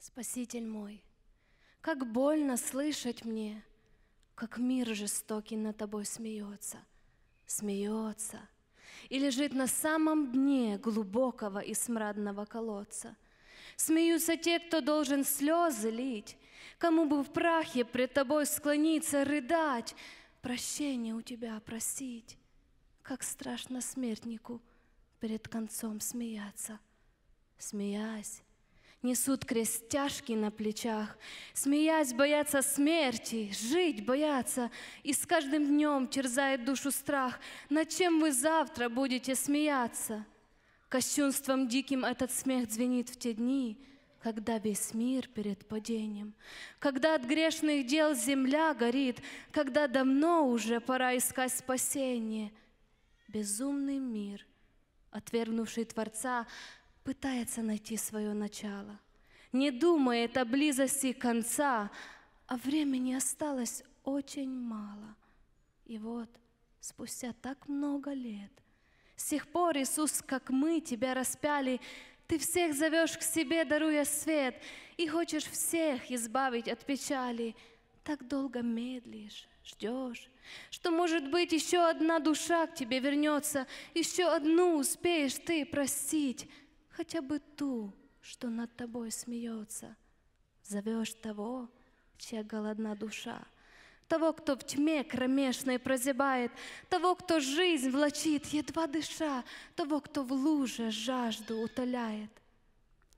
Спаситель мой, как больно слышать мне, как мир жестокий над тобой смеется, смеется и лежит на самом дне глубокого и смрадного колодца. Смеются те, кто должен слезы лить, кому бы в прахе пред тобой склониться, рыдать, прощения у тебя просить. Как страшно смертнику перед концом смеяться. Смеясь, Несут крест тяжкий на плечах, Смеясь боятся смерти, жить боятся, И с каждым днем терзает душу страх, Над чем вы завтра будете смеяться? Кощунством диким этот смех звенит в те дни, когда весь мир перед падением, когда от грешных дел земля горит, когда давно уже пора искать спасение. Безумный мир, отвергнувший Творца, пытается найти свое начало, не думает о близости конца, а времени осталось очень мало. И вот, спустя так много лет, с тех пор, Иисус, как мы тебя распяли, ты всех зовешь к себе, даруя свет, и хочешь всех избавить от печали. Так долго медлишь, ждешь, что, может быть, еще одна душа к тебе вернется, еще одну успеешь ты простить хотя бы ту, что над тобой смеется. Зовешь того, чья голодна душа, того, кто в тьме кромешной прозябает, того, кто жизнь влачит, едва дыша, того, кто в луже жажду утоляет.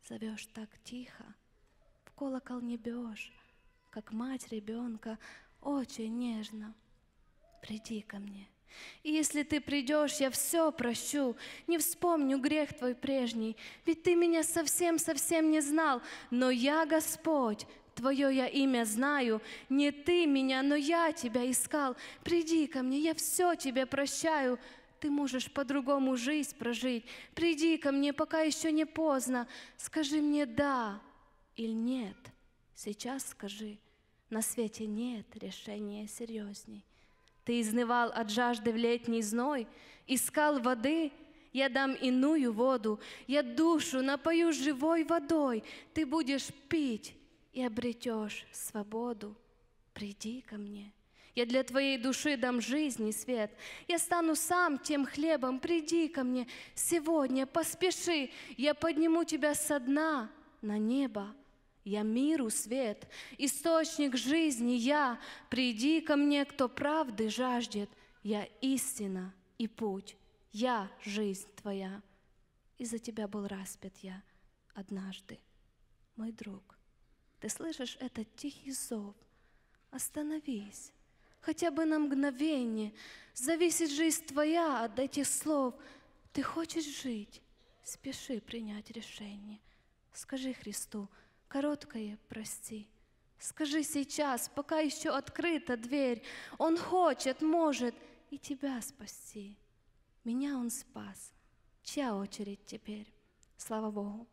Зовешь так тихо, в колокол не бьешь, как мать ребенка, очень нежно. Приди ко мне — и если ты придешь, я все прощу, не вспомню грех твой прежний, ведь ты меня совсем-совсем не знал, но я Господь, Твое я имя знаю, не ты меня, но я тебя искал. Приди ко мне, я все тебе прощаю. Ты можешь по-другому жизнь прожить. Приди ко мне, пока еще не поздно. Скажи мне «да» или «нет». Сейчас скажи, на свете нет решения серьезней. Ты изнывал от жажды в летний зной, искал воды, я дам иную воду, я душу напою живой водой, ты будешь пить и обретешь свободу. Приди ко мне. Я для твоей души дам жизнь и свет. Я стану сам тем хлебом. Приди ко мне сегодня, поспеши. Я подниму тебя со дна на небо. Я миру свет, источник жизни я. Приди ко мне, кто правды жаждет. Я истина и путь, я жизнь твоя. И за тебя был распят я однажды, мой друг. Ты слышишь этот тихий зов? Остановись, хотя бы на мгновение. Зависит жизнь твоя от этих слов. Ты хочешь жить? Спеши принять решение. Скажи Христу, короткое «прости». Скажи сейчас, пока еще открыта дверь. Он хочет, может и тебя спасти. Меня он спас. Чья очередь теперь? Слава Богу.